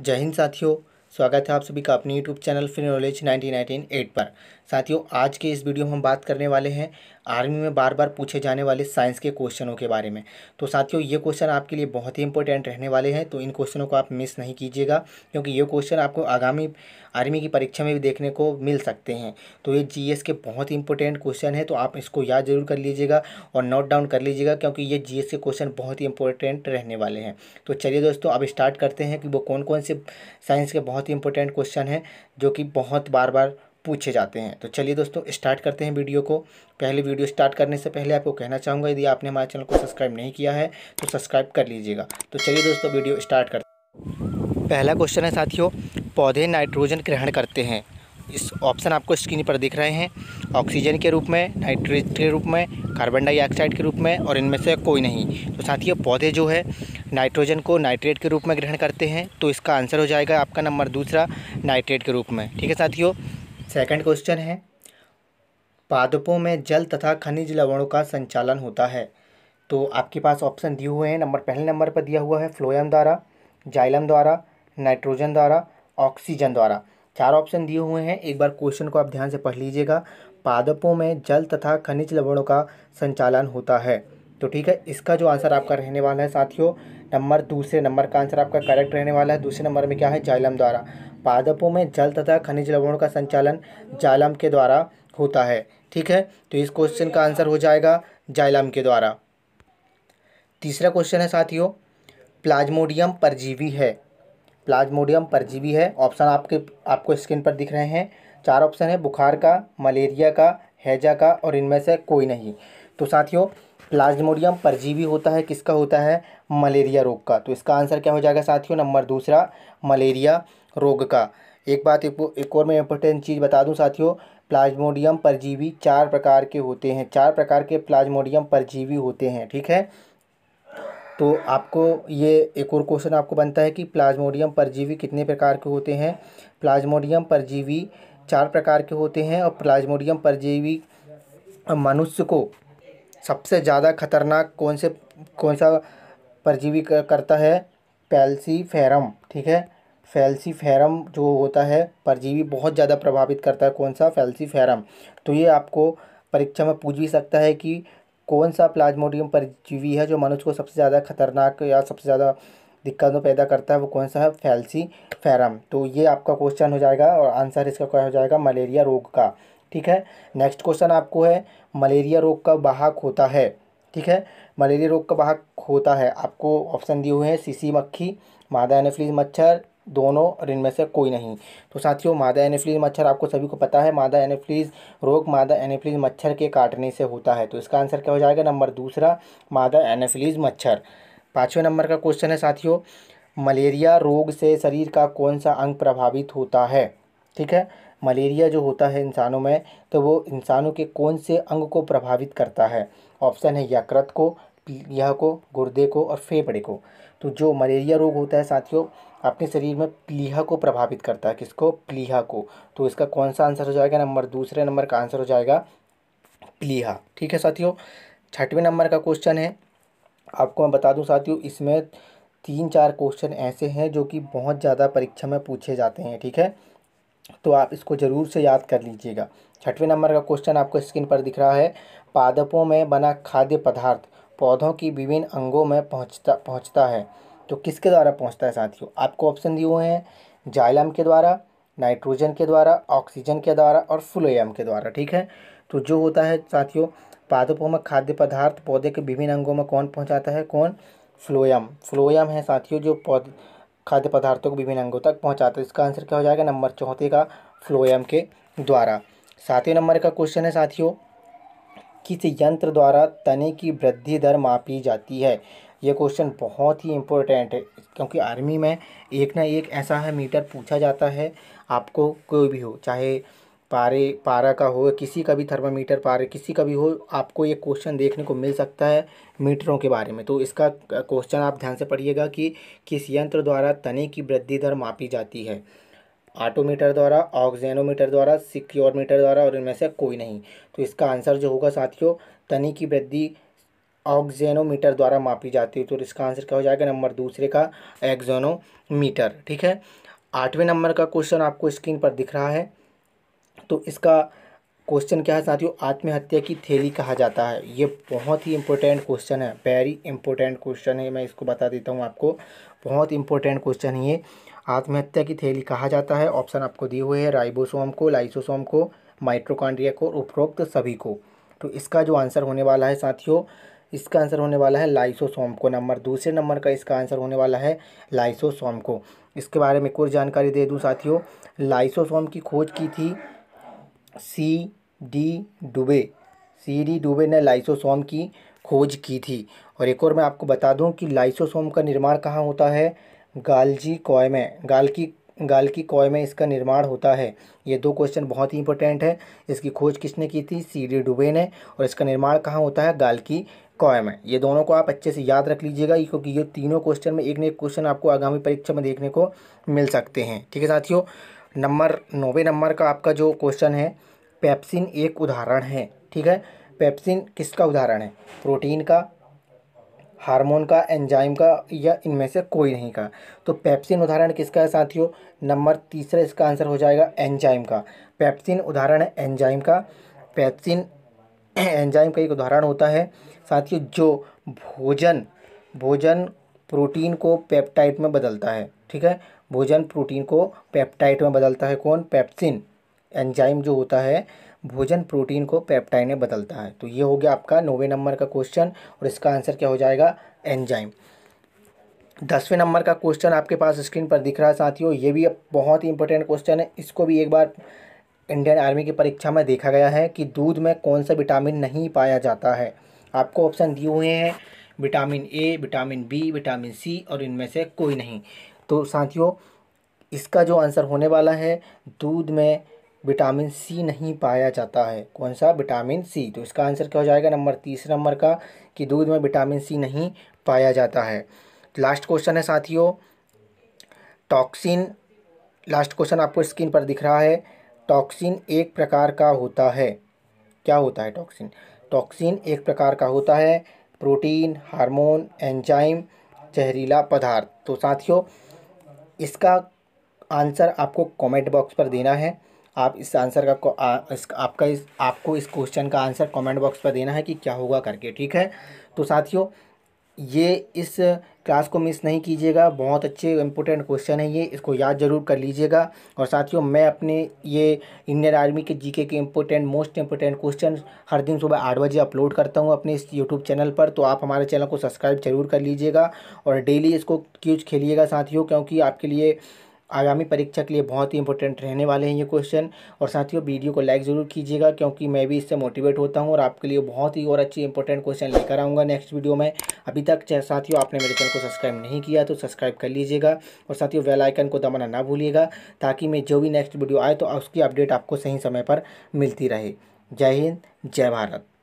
जय हिंद साथियों स्वागत है आप सभी का अपने YouTube channel free knowledge nineteen nineteen eight पर साथियों आज के इस वीडियो में हम बात करने वाले हैं आर्मी में बार बार पूछे जाने वाले साइंस के क्वेश्चनों के बारे में तो साथियों ये क्वेश्चन आपके लिए बहुत ही इंपॉर्टेंट रहने वाले हैं तो इन क्वेश्चनों को आप मिस नहीं कीजिएगा क्योंकि ये क्वेश्चन आपको आगामी आर्मी की परीक्षा में भी देखने को मिल सकते हैं तो ये जी के बहुत ही इंपॉर्टेंट क्वेश्चन है तो आप इसको याद जरूर कर लीजिएगा और नोट डाउन कर लीजिएगा क्योंकि ये जी के क्वेश्चन बहुत ही इंपॉर्टेंट रहने वाले हैं तो चलिए दोस्तों अब स्टार्ट करते हैं कि वो कौन कौन से साइंस के बहुत बहुत ही इंपॉर्टेंट क्वेश्चन है जो कि बहुत बार बार पूछे जाते हैं तो चलिए दोस्तों स्टार्ट करते हैं वीडियो को पहले वीडियो स्टार्ट करने से पहले आपको कहना चाहूँगा यदि आपने हमारे चैनल को सब्सक्राइब नहीं किया है तो सब्सक्राइब कर लीजिएगा तो चलिए दोस्तों वीडियो स्टार्ट करते पहला क्वेश्चन है साथियों पौधे नाइट्रोजन ग्रहण करते हैं इस ऑप्शन आपको स्क्रीन पर दिख रहे हैं ऑक्सीजन के रूप में नाइट्रेट के रूप में कार्बन डाइऑक्साइड के रूप में और इनमें से कोई नहीं तो साथियों पौधे जो है नाइट्रोजन को नाइट्रेट के रूप में ग्रहण करते हैं तो इसका आंसर हो जाएगा आपका नंबर दूसरा नाइट्रेट के रूप में ठीक है साथियों सेकंड क्वेश्चन है पादपों में जल तथा खनिज लवणों का संचालन होता है तो आपके पास ऑप्शन दिए हुए हैं नंबर पहले नंबर पर दिया हुआ है फ्लोएम द्वारा जाइलम द्वारा नाइट्रोजन द्वारा ऑक्सीजन द्वारा चार ऑप्शन दिए हुए हैं एक बार क्वेश्चन को आप ध्यान से पढ़ लीजिएगा पादपों में जल तथा खनिज लवणों का संचालन होता है तो ठीक है इसका जो आंसर आपका रहने वाला है साथियों नंबर दूसरे नंबर का आंसर आपका करेक्ट रहने वाला है दूसरे नंबर में क्या है जालम द्वारा पादपों में जल तथा खनिज लवणों का संचालन जालम के द्वारा होता है ठीक है तो इस क्वेश्चन का आंसर हो जाएगा जाइलम के द्वारा तीसरा क्वेश्चन है साथियों प्लाज्मोडियम परजीवी है प्लाज्मोडियम परजीवी है ऑप्शन आपके आपको स्क्रीन पर दिख रहे हैं चार ऑप्शन है बुखार का मलेरिया का हैजा का और इनमें से कोई नहीं तो साथियों प्लाज्मोडियम परजीवी होता है किसका होता है मलेरिया रोग का तो इसका आंसर क्या हो जाएगा साथियों नंबर दूसरा मलेरिया रोग का एक बात एक, एक और मैं इम्पोर्टेंट चीज़ बता दूं साथियों प्लाज्मोडियम परजीवी चार प्रकार के होते हैं चार प्रकार के प्लाज्मोडियम परजीवी होते हैं ठीक है तो आपको ये एक और क्वेश्चन आपको बनता है कि प्लाज्मोडियम परजीवी कितने प्रकार के होते हैं प्लाज्मोडियम परजीवी चार प्रकार के होते हैं और प्लाज्मोडियम परजीवी मनुष्य को सबसे ज़्यादा खतरनाक कौन से कौन सा परजीवी करता है फेरम ठीक है फेरम जो होता है परजीवी बहुत ज़्यादा प्रभावित करता है कौन सा फेरम तो ये आपको परीक्षा में पूछ भी सकता है कि कौन सा प्लाज्मोडियम परजीवी है जो मनुष्य को सबसे ज़्यादा खतरनाक या सबसे ज़्यादा दिक्कतों पैदा करता है वो कौन सा है फैलसी फैरम तो ये आपका क्वेश्चन हो जाएगा और आंसर इसका क्या हो जाएगा मलेरिया रोग का ठीक है नेक्स्ट क्वेश्चन आपको है मलेरिया रोग का बाहक होता है ठीक है मलेरिया रोग का बाहक होता है आपको ऑप्शन दिए हुए हैं सीसी मक्खी मादा एनेफ्लीज मच्छर दोनों और इनमें से कोई नहीं तो साथियों मादा एनेफ्लीज मच्छर आपको सभी को पता है मादा एनेफ्लीज रोग मादा एनेफ्लीज मच्छर के काटने से होता है तो इसका आंसर क्या हो जाएगा नंबर दूसरा मादा एनेफ्लीज मच्छर पाँचवें नंबर का क्वेश्चन है साथियों मलेरिया रोग से शरीर का कौन सा अंग प्रभावित होता है ठीक है मलेरिया जो होता है इंसानों में तो वो इंसानों के कौन से अंग को प्रभावित करता है ऑप्शन है यकृत को पीलिया को गुर्दे को और फेफड़े को तो जो मलेरिया रोग होता है साथियों अपने शरीर में प्लीहा को प्रभावित करता है किसको प्लीहा को तो इसका कौन सा आंसर हो जाएगा नंबर दूसरे नंबर का आंसर हो जाएगा प्लीहा ठीक है साथियों छठवें नंबर का क्वेश्चन है आपको मैं बता दूं साथियों इसमें तीन चार क्वेश्चन ऐसे हैं जो कि बहुत ज़्यादा परीक्षा में पूछे जाते हैं ठीक है तो आप इसको ज़रूर से याद कर लीजिएगा छठवें नंबर का क्वेश्चन आपको स्क्रीन पर दिख रहा है पादपों में बना खाद्य पदार्थ पौधों की विभिन्न अंगों में पहुँचता पहुँचता है तो किसके द्वारा पहुँचता है साथियों आपको ऑप्शन दिए हुए हैं जाइलम के द्वारा नाइट्रोजन के द्वारा ऑक्सीजन के द्वारा और फ्लोएम के द्वारा ठीक है तो जो होता है साथियों पादपों में खाद्य पदार्थ पौधे के विभिन्न अंगों में कौन पहुँचाता है कौन फ्लोएम फ्लोएम है साथियों जो पौध खाद्य पदार्थों को विभिन्न अंगों तक पहुँचाता है इसका आंसर क्या हो जाएगा नंबर चौथे का फ्लोएम के द्वारा सातवें नंबर का क्वेश्चन है साथियों किस यंत्र द्वारा तने की वृद्धि दर मापी जाती है ये क्वेश्चन बहुत ही इम्पोर्टेंट है क्योंकि आर्मी में एक ना एक ऐसा है मीटर पूछा जाता है आपको कोई भी हो चाहे पारे पारा का हो किसी का भी थर्मामीटर पारे किसी का भी हो आपको ये क्वेश्चन देखने को मिल सकता है मीटरों के बारे में तो इसका क्वेश्चन आप ध्यान से पढ़िएगा कि किस यंत्र द्वारा तने की वृद्धि दर मापी जाती है ऑटोमीटर द्वारा ऑक्जेनोमीटर द्वारा सिक्योरमीटर द्वारा और इनमें से कोई नहीं तो इसका आंसर जो होगा साथियों तनी की वृद्धि ऑक्जेनोमीटर द्वारा मापी जाती है तो इसका आंसर क्या हो जाएगा नंबर दूसरे का एक्जेनोमीटर ठीक है आठवें नंबर का क्वेश्चन आपको स्क्रीन पर दिख रहा है तो इसका क्वेश्चन क्या है साथियों आत्महत्या की थैली कहा जाता है ये बहुत ही इंपॉर्टेंट क्वेश्चन है वेरी इंपॉर्टेंट क्वेश्चन है मैं इसको बता देता हूँ आपको बहुत इंपॉर्टेंट क्वेश्चन ये आत्महत्या की थैली कहा जाता है ऑप्शन आपको दिए हुए है राइबोसोम को लाइसोसोम को माइक्रोकॉन्ड्रिया को उपरोक्त सभी को तो इसका जो आंसर होने वाला है साथियों इसका आंसर होने वाला है लाइसोसोम को नंबर दूसरे नंबर का इसका आंसर होने वाला है लाइसोसोम को इसके बारे में कुछ जानकारी दे दूँ साथियों लाइसोसोम की खोज की थी सी डी डुबे सी डी डुबे ने लाइसोसोम की खोज की थी और एक और मैं आपको बता दूं कि लाइसोसोम का निर्माण कहाँ होता है गालजी कॉय में गाल की कॉय में इसका निर्माण होता है ये दो क्वेश्चन बहुत ही इंपॉर्टेंट है इसकी खोज किसने की थी सी डी डुबे ने और इसका निर्माण कहाँ होता है गालकी कॉय में ये दोनों को आप अच्छे से याद रख लीजिएगा क्योंकि ये तीनों क्वेश्चन में एक न एक क्वेश्चन आपको आगामी परीक्षा में देखने को मिल सकते हैं ठीक है साथियों नंबर नौवे नंबर का आपका जो क्वेश्चन है पैप्सिन एक उदाहरण है ठीक है पेप्सिन किसका उदाहरण है प्रोटीन का हार्मोन का एंजाइम का या इनमें से कोई नहीं का तो पेप्सिन उदाहरण किसका है साथियों नंबर तीसरा इसका आंसर हो जाएगा एंजाइम का पेप्सिन उदाहरण है एंजाइम का पेप्सिन एंजाइम का एक उदाहरण होता है साथियों जो भोजन भोजन प्रोटीन को पेप्टाइड में बदलता है ठीक है भोजन प्रोटीन को पेप्टाइड में बदलता है कौन पेप्सिन एंजाइम जो होता है भोजन प्रोटीन को पेप्टाइन में बदलता है तो ये हो गया आपका नौवे नंबर का क्वेश्चन और इसका आंसर क्या हो जाएगा एंजाइम दसवें नंबर का क्वेश्चन आपके पास स्क्रीन पर दिख रहा है साथियों ये भी बहुत ही इंपॉर्टेंट क्वेश्चन है इसको भी एक बार इंडियन आर्मी की परीक्षा में देखा गया है कि दूध में कौन सा विटामिन नहीं पाया जाता है आपको ऑप्शन दिए हुए हैं vitamin A vitamin B vitamin C और इनमें से कोई नहीं तो साथियों इसका जो आंसर होने वाला है दूध में विटामिन सी नहीं पाया जाता है कौन सा विटामिन सी तो इसका आंसर क्या हो जाएगा नंबर तीसरे नंबर का कि दूध में विटामिन सी नहीं पाया जाता है लास्ट क्वेश्चन है साथियों टॉक्सिन लास्ट क्वेश्चन आपको स्क्रीन पर दिख रहा है टॉक्सिन एक प्रकार का होता है क्या होता है टॉक्सिन टॉक्सिन एक प्रकार का होता है प्रोटीन हार्मोन एंजाइम जहरीला पदार्थ तो साथियों इसका आंसर आपको कमेंट बॉक्स पर देना है आप इस आंसर का आ, इस, आपका इस आपको इस क्वेश्चन का आंसर कमेंट बॉक्स पर देना है कि क्या होगा करके ठीक है तो साथियों ये इस क्लास को मिस नहीं कीजिएगा बहुत अच्छे इंपॉर्टेंट क्वेश्चन है ये इसको याद जरूर कर लीजिएगा और साथियों मैं अपने ये इंडियन आर्मी के जीके के इंपॉर्टेंट मोस्ट इंपॉर्टेंट क्वेश्चन हर दिन सुबह आठ बजे अपलोड करता हूँ अपने इस यूट्यूब चैनल पर तो आप हमारे चैनल को सब्सक्राइब जरूर कर लीजिएगा और डेली इसको क्यूज खेलिएगा साथियों क्योंकि आपके लिए आगामी परीक्षा के लिए बहुत ही इंपॉर्टेंट रहने वाले हैं ये क्वेश्चन और साथियों वीडियो को लाइक ज़रूर कीजिएगा क्योंकि मैं भी इससे मोटिवेट होता हूँ और आपके लिए बहुत ही और अच्छी इंपॉर्टेंट क्वेश्चन लेकर आऊँगा नेक्स्ट वीडियो में अभी तक साथियों आपने मेरे चैनल को सब्सक्राइब नहीं किया तो सब्सक्राइब कर लीजिएगा और साथियों वेल आइकन को दबाना ना भूलिएगा ताकि मैं जो भी नेक्स्ट वीडियो आए तो उसकी अपडेट आपको सही समय पर मिलती रहे जय हिंद जय भारत